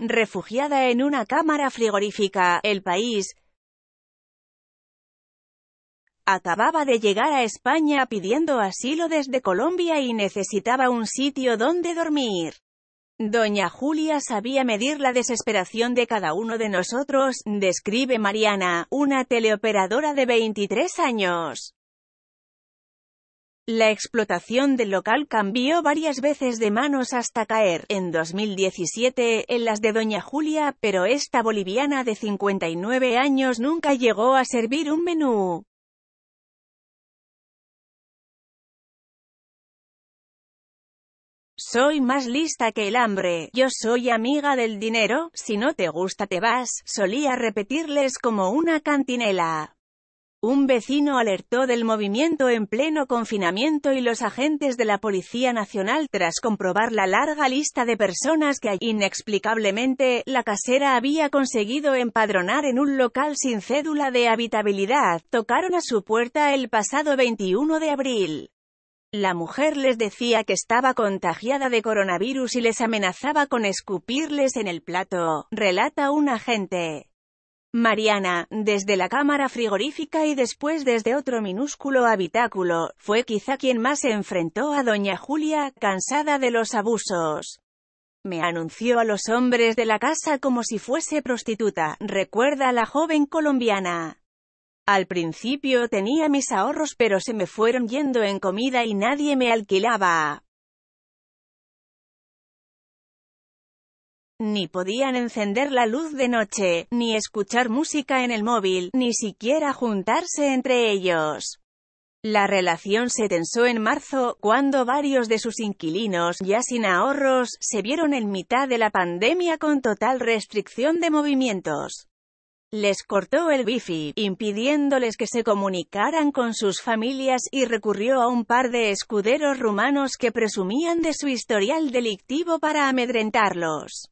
refugiada en una cámara frigorífica, el país acababa de llegar a España pidiendo asilo desde Colombia y necesitaba un sitio donde dormir. Doña Julia sabía medir la desesperación de cada uno de nosotros, describe Mariana, una teleoperadora de 23 años. La explotación del local cambió varias veces de manos hasta caer, en 2017, en las de Doña Julia, pero esta boliviana de 59 años nunca llegó a servir un menú. Soy más lista que el hambre, yo soy amiga del dinero, si no te gusta te vas, solía repetirles como una cantinela. Un vecino alertó del movimiento en pleno confinamiento y los agentes de la Policía Nacional tras comprobar la larga lista de personas que inexplicablemente la casera había conseguido empadronar en un local sin cédula de habitabilidad, tocaron a su puerta el pasado 21 de abril. La mujer les decía que estaba contagiada de coronavirus y les amenazaba con escupirles en el plato, relata un agente. Mariana, desde la cámara frigorífica y después desde otro minúsculo habitáculo, fue quizá quien más se enfrentó a doña Julia, cansada de los abusos. Me anunció a los hombres de la casa como si fuese prostituta, recuerda a la joven colombiana. Al principio tenía mis ahorros pero se me fueron yendo en comida y nadie me alquilaba. Ni podían encender la luz de noche, ni escuchar música en el móvil, ni siquiera juntarse entre ellos. La relación se tensó en marzo, cuando varios de sus inquilinos, ya sin ahorros, se vieron en mitad de la pandemia con total restricción de movimientos. Les cortó el wifi, impidiéndoles que se comunicaran con sus familias y recurrió a un par de escuderos rumanos que presumían de su historial delictivo para amedrentarlos.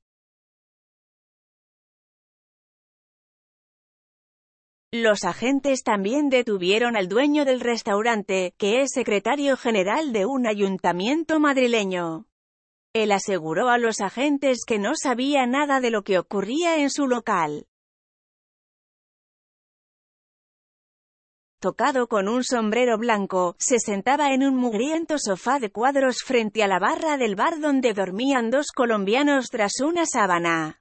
Los agentes también detuvieron al dueño del restaurante, que es secretario general de un ayuntamiento madrileño. Él aseguró a los agentes que no sabía nada de lo que ocurría en su local. Tocado con un sombrero blanco, se sentaba en un mugriento sofá de cuadros frente a la barra del bar donde dormían dos colombianos tras una sábana.